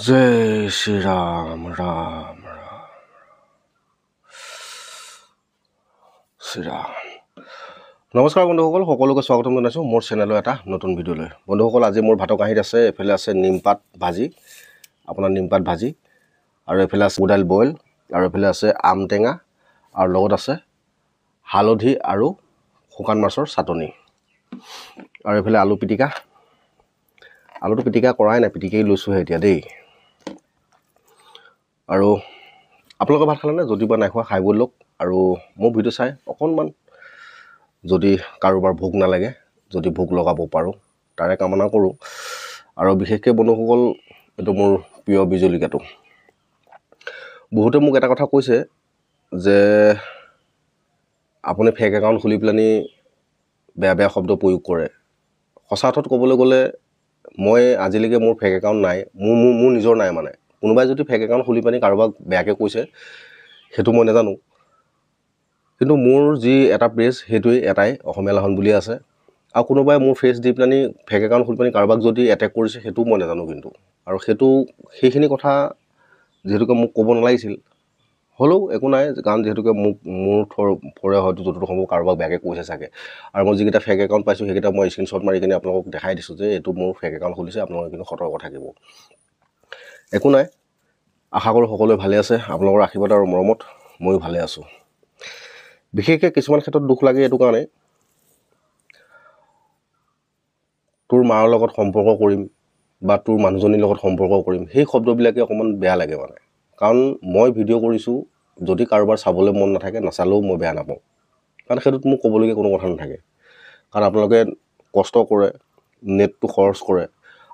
जय श्री राम राम राम श्री राम নমস্কাৰ বন্ধুসকল সকলোকে স্বাগতম জনাইছোঁ মোৰ চেনেলৰ এটা নতুন ভিডিঅ'লৈ বন্ধুসকল আজি মোৰ ভাতৰ কাঁহীত আছে এফালে আছে নিমপাত ভাজি আপোনাৰ নিমপাত ভাজি আৰু এফালে আছে কোদাইল বইল আৰু এফালে আছে আম টেঙা আৰু লগত আছে হালধি আৰু শুকান মাছৰ চাটনি আৰু এফালে আলু পিটিকা আলুটো পিটিকা কৰাই নাই পিটিকাই লৈছোঁহে এতিয়া দেই আৰু আপোনালোকে ভাত খালেনে যদি বা নাই খোৱা খাই বৈ লওক আৰু মোৰ ভিডিঅ' চাই অকণমান যদি কাৰোবাৰ ভোক নালাগে যদি ভোক লগাব পাৰোঁ তাৰে কামনা কৰোঁ আৰু বিশেষকৈ বন্ধুসকল এইটো মোৰ প্ৰিয় বিজুলিকাটো বহুতে মোক এটা কথা কৈছে যে আপুনি ফেক একাউণ্ট খুলি পেলানি বেয়া বেয়া শব্দ প্ৰয়োগ কৰে সঁচা অৰ্থত ক'বলৈ গ'লে মই আজিলৈকে মোৰ ফেক একাউণ্ট নাই মোৰ মোৰ মোৰ নিজৰ নাই মানে কোনোবাই যদি ফেক একাউণ্ট খুলি পিনি কাৰোবাক বেয়াকৈ কৈছে সেইটো মই নাজানো কিন্তু মোৰ যি এটা পেজ সেইটোৱেই এটাই অসমীয়া লাহন বুলি আছে আৰু কোনোবাই মোৰ ফেচ দি পেলাহেনি ফেক একাউণ্ট খুলি পিনি কাৰোবাক যদি এটেক কৰিছে সেইটোও মই নাজানো কিন্তু আৰু সেইটো সেইখিনি কথা যিহেতুকে মোক ক'ব নালাগিছিল হ'লেও একো নাই কাৰণ যিহেতুকে মোক মোৰ থৰ ফৰে হয়তো যদি সম্ভৱ কাৰোবাক বেয়াকৈ কৈছে চাগে আৰু মই যিকেইটা ফেক একাউণ্ট পাইছোঁ সেইকেইটা মই স্ক্ৰীণশ্বট মাৰি কিনে আপোনালোকক দেখাই দিছোঁ যে এইটো মোৰ ফেক একাউণ্ট খুলিছে আপোনালোকে কিন্তু সতৰ্ক থাকিব একো নাই আশা কৰোঁ সকলোৱে ভালে আছে আপোনালোকৰ আশীৰ্বাদ আৰু মৰমত ময়ো ভালে আছোঁ বিশেষকৈ কিছুমান ক্ষেত্ৰত দুখ লাগে এইটো কাৰণে তোৰ মাৰ লগত সম্পৰ্ক কৰিম বা তোৰ মানুহজনীৰ লগত সম্পৰ্ক কৰিম সেই শব্দবিলাকে অকণমান বেয়া লাগে মানে কাৰণ মই ভিডিঅ' কৰিছোঁ যদি কাৰোবাৰ চাবলৈ মন নাথাকে নাচালেও মই বেয়া নাপাওঁ কাৰণ সেইটোত মোৰ ক'বলগীয়া কোনো কথা নাথাকে কাৰণ আপোনালোকে কষ্ট কৰে নেটটো খৰচ কৰে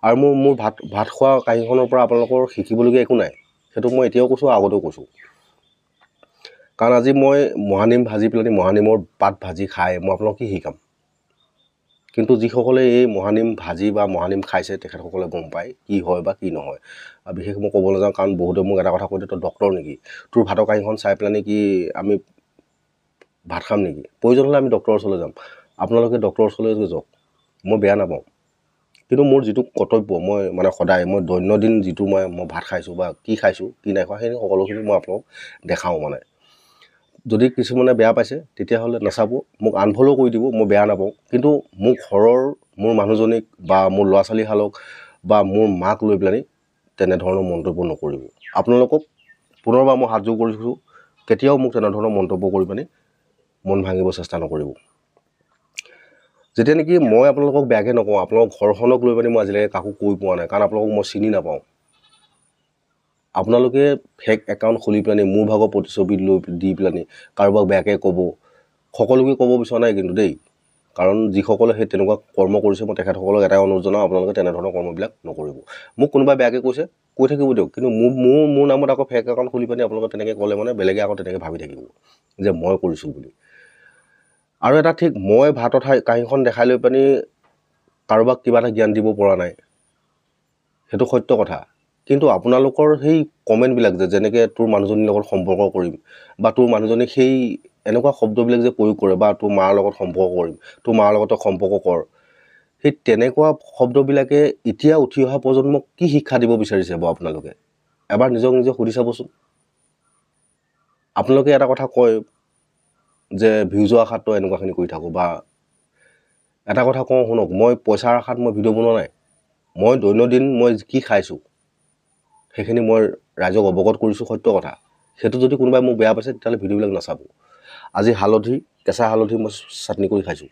আৰু মোৰ মোৰ ভাত ভাত খোৱা কাহিনীখনৰ পৰা আপোনালোকৰ শিকিবলগীয়া একো নাই সেইটো মই এতিয়াও কৈছোঁ আগতেও কৈছোঁ কাৰণ আজি মই মহানিম ভাজি পেলাই মহানিমৰ পাত ভাজি খাই মই আপোনালোকক কি শিকাম কিন্তু যিসকলে এই মহানিম ভাজি বা মহানিম খাইছে তেখেতসকলে গম পায় কি হয় বা কি নহয় আৰু বিশেষ মই ক'ব নাযাওঁ কাৰণ বহুতে মোক এটা কথা কৈ দিয়ে তই ডক্টৰ নেকি তোৰ ভাতৰ কাহিনীখন চাই পেলাইনি কি আমি ভাত খাম নেকি প্ৰয়োজন হ'লে আমি ডক্টৰৰ ওচৰলৈ যাম আপোনালোকে ডক্টৰৰ ওচৰলৈ যাওক মই বেয়া নাপাওঁ কিন্তু মোৰ যিটো কৰ্তব্য মই মানে সদায় মই দৈনন্দিন যিটো মই মই ভাত খাইছোঁ বা কি খাইছোঁ কি নাই খোৱা সেই সকলোখিনি মই আপোনালোকক দেখাওঁ মানে যদি কিছুমানে বেয়া পাইছে তেতিয়াহ'লে নাচাব মোক আনফলো কৰি দিব মই বেয়া নাপাওঁ কিন্তু মোৰ ঘৰৰ মোৰ মানুহজনীক বা মোৰ ল'ৰা ছোৱালীহালক বা মোৰ মাক লৈ পেলাহেনি তেনেধৰণৰ মন্তব্য নকৰিব আপোনালোকক পুনৰবাৰ মই হাত যোৰ কৰিছোঁ কেতিয়াও মোক তেনেধৰণৰ মন্তব্য কৰি পেলাহেনি মন ভাঙিব চেষ্টা নকৰিব যেতিয়া নেকি মই আপোনালোকক বেয়াকৈ নকওঁ আপোনালোকৰ ঘৰখনক লৈ পেলাই মই আজিলৈকে কাকো কৈ পোৱা নাই কাৰণ আপোনালোকক মই চিনি নাপাওঁ আপোনালোকে ফেক একাউণ্ট খুলি পেলাহেনি মোৰ ভাগৰ প্ৰতিচ্ছবি লৈ দি পেলাহেনি কাৰোবাক বেয়াকৈ ক'ব সকলোকে ক'ব বিচৰা নাই কিন্তু দেই কাৰণ যিসকলে সেই তেনেকুৱা কৰ্ম কৰিছে মই তেখেতসকলক এটাই অনুৰোধ জনাওঁ আপোনালোকে তেনেধৰণৰ কৰ্মবিলাক নকৰিব মোক কোনোবাই বেয়াকৈ কৈছে কৈ থাকিব দিয়ক কিন্তু মোৰ মোৰ মোৰ নামত আকৌ ফেক একাউণ্ট খুলি পেলাই আপোনালোকে তেনেকৈ ক'লে মানে বেলেগে আকৌ তেনেকৈ ভাবি থাকিব যে মই কৰিছোঁ বুলি আৰু এটা ঠিক মই ভাতত কাঁহীখন দেখাই লৈ পিনি কাৰোবাক কিবা এটা জ্ঞান দিব পৰা নাই সেইটো সত্য কথা কিন্তু আপোনালোকৰ সেই কমেণ্টবিলাক যে যেনেকৈ তোৰ মানুহজনীৰ লগত সম্পৰ্ক কৰিম বা তোৰ মানুহজনে সেই এনেকুৱা শব্দবিলাক যে প্ৰয়োগ কৰে বা তোৰ মাৰ লগত সম্পৰ্ক কৰিম তোৰ মাৰ লগতে সম্পৰ্ক কৰ সেই তেনেকুৱা শব্দবিলাকে এতিয়া উঠি অহা প্ৰজন্মক কি শিক্ষা দিব বিচাৰিছে বাৰু আপোনালোকে এবাৰ নিজক নিজে সুধি চাবচোন আপোনালোকে এটা কথা কয় যে ভিউজৰ আশাত তই এনেকুৱাখিনি কৰি থাকোঁ বা এটা কথা কওঁ শুনক মই পইচাৰ আশাত মই ভিডিঅ' বনোৱা নাই মই দৈনন্দিন মই কি খাইছোঁ সেইখিনি মই ৰাইজক অৱগত কৰিছোঁ সত্য কথা সেইটো যদি কোনোবাই মোক বেয়া পাইছে তেতিয়াহ'লে ভিডিঅ'বিলাক নাচাব আজি হালধি কেঁচা হালধি মই চাটনি কৰি খাইছোঁ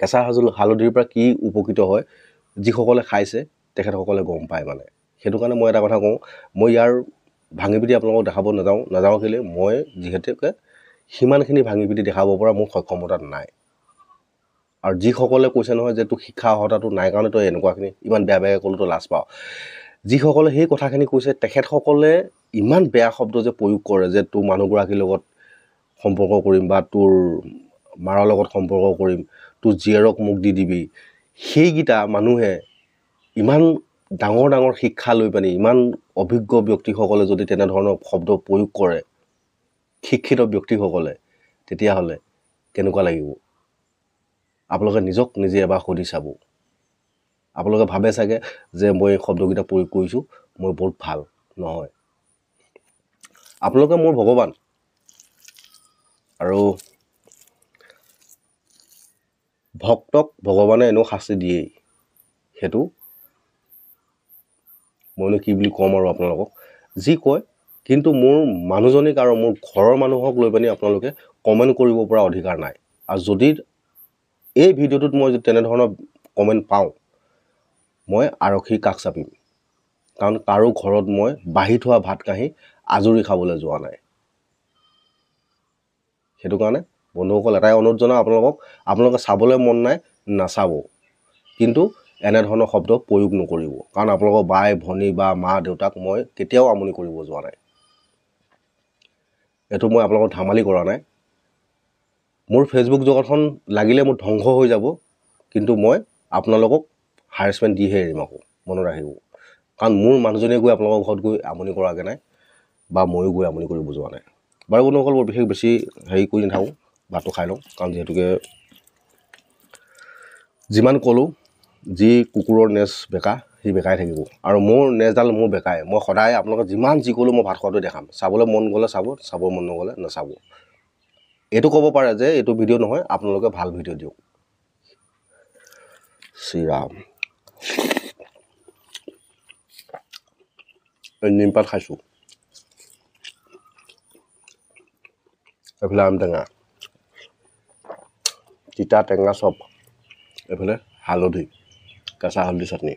কেঁচা হাজ হালধিৰ পৰা কি উপকৃত হয় যিসকলে খাইছে তেখেতসকলে গম পায় মানে সেইটো কাৰণে মই এটা কথা কওঁ মই ইয়াৰ ভাঙি পিটি আপোনালোকক দেখাব নাযাওঁ নাযাওঁ কেলৈ মই যিহেতুকে সিমানখিনি ভাঙি পিটি দেখাব পৰা মোৰ সক্ষমতা নাই আৰু যিসকলে কৈছে নহয় যে তোৰ শিক্ষা অৰ্হতাটো নাই কাৰণে তই এনেকুৱাখিনি ইমান বেয়া বেয়াকৈ ক'লোতো লাজ পাওঁ যিসকলে সেই কথাখিনি কৈছে তেখেতসকলে ইমান বেয়া শব্দ যে প্ৰয়োগ কৰে যে তোৰ মানুহগৰাকীৰ লগত সম্পৰ্ক কৰিম বা তোৰ মাৰ লগত সম্পৰ্ক কৰিম তোৰ জীয়েৰক মোক দি দিবি সেইকেইটা মানুহে ইমান ডাঙৰ ডাঙৰ শিক্ষা লৈ পেনি ইমান অভিজ্ঞ ব্যক্তিসকলে যদি তেনেধৰণৰ শব্দ প্ৰয়োগ কৰে শিক্ষিত ব্যক্তিসকলে তেতিয়াহ'লে কেনেকুৱা লাগিব আপোনালোকে নিজক নিজে এবাৰ সুধি চাব আপোনালোকে ভাবে চাগে যে মই এই শব্দকেইটা প্ৰয়োগ কৰিছোঁ মই বহুত ভাল নহয় আপোনালোকে মোৰ ভগৱান আৰু ভক্তক ভগৱানে এনেও শাস্তি দিয়েই সেইটো মইনো কি বুলি ক'ম আৰু আপোনালোকক যি কয় কিন্তু মোৰ মানুহজনীক আৰু মোৰ ঘৰৰ মানুহক লৈ পেনি আপোনালোকে কমেণ্ট কৰিব পৰা অধিকাৰ নাই আৰু যদি এই ভিডিঅ'টোত মই তেনেধৰণৰ কমেণ্ট পাওঁ মই আৰক্ষীৰ কাষ চাপিম কাৰণ কাৰো ঘৰত মই বাঢ়ি থোৱা ভাত কাঁহী আজৰি খাবলৈ যোৱা নাই সেইটো কাৰণে বন্ধুসকল এটাই অনুৰোধ জনাওঁ আপোনালোকক আপোনালোকে চাবলৈ মন নাই নাচাব কিন্তু এনেধৰণৰ শব্দ প্ৰয়োগ নকৰিব কাৰণ আপোনালোকৰ বাই ভনী বা মা দেউতাক মই কেতিয়াও আমনি কৰিব যোৱা নাই এইটো মই আপোনালোকক ধেমালি কৰা নাই মোৰ ফেচবুক জগতখন লাগিলে মোৰ ধ্বংস হৈ যাব কিন্তু মই আপোনালোকক হাৰেচমেণ্ট দিহে এৰিম আকৌ মনত ৰাখিব কাৰণ মোৰ মানুহজনে গৈ আপোনালোকৰ ঘৰত গৈ আমনি কৰাগৈ নাই বা ময়ো গৈ আমনি কৰিব যোৱা নাই বাৰু কোনোসকল বৰ বিশেষ বেছি হেৰি কৰি নাথাকোঁ ভাতটো খাই লওঁ কাৰণ যিহেতুকে যিমান ক'লোঁ যি কুকুৰৰ নেজ বেকা সি বেকাই থাকিব আৰু মোৰ নেজডাল মোৰ বেকাই মই সদায় আপোনালোকে যিমান যি ক'লেও মই খোৱাটো দেখাম চাবলৈ মন গ'লে চাব চাব মন নগ'লে নাচাব এইটো ক'ব পাৰে যে এইটো ভিডিঅ' নহয় আপোনালোকে ভাল ভিডিঅ' দিয়ক চিৰাম নিমপাত খাইছোঁ এইফালে আম টেঙা তিতা টেঙা চব এইফালে হালধি কেঁচা হালধি চাটনি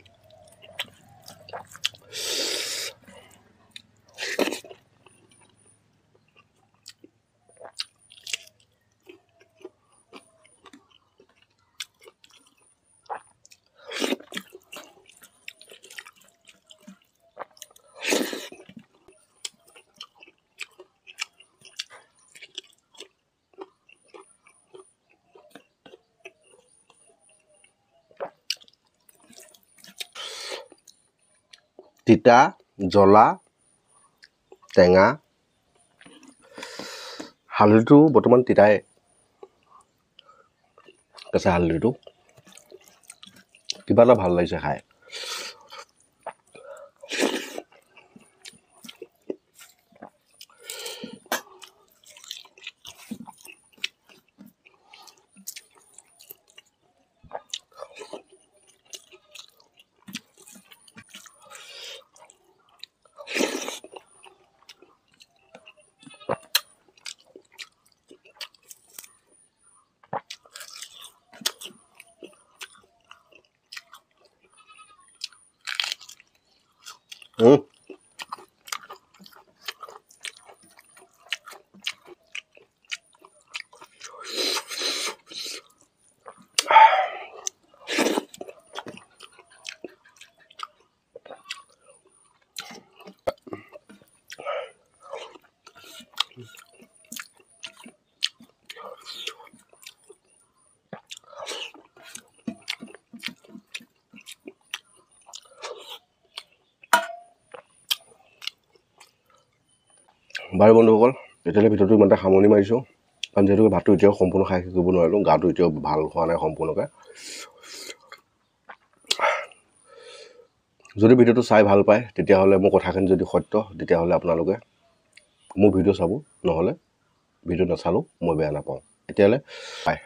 তিতা জ্বলা টেঙা হালধিটো বৰ্তমান তিতাই কেঁচা হালধিটো কিবা এটা ভাল লাগিছে খাই বাৰু বন্ধুসকল এতিয়ালৈ ভিডিঅ'টো ইমান এটা সামৰণি মাৰিছোঁ কাৰণ যিহেতুকে ভাতটো এতিয়াও সম্পূৰ্ণ খাই শিকিব নোৱাৰিলোঁ গাটো এতিয়াও ভাল হোৱা নাই সম্পূৰ্ণকৈ যদি ভিডিঅ'টো চাই ভাল পায় তেতিয়াহ'লে মোৰ কথাখিনি যদি সত্য তেতিয়াহ'লে আপোনালোকে মোৰ ভিডিঅ' চাব নহ'লে ভিডিঅ' নাচালেও মই বেয়া নাপাওঁ তেতিয়াহ'লে বাই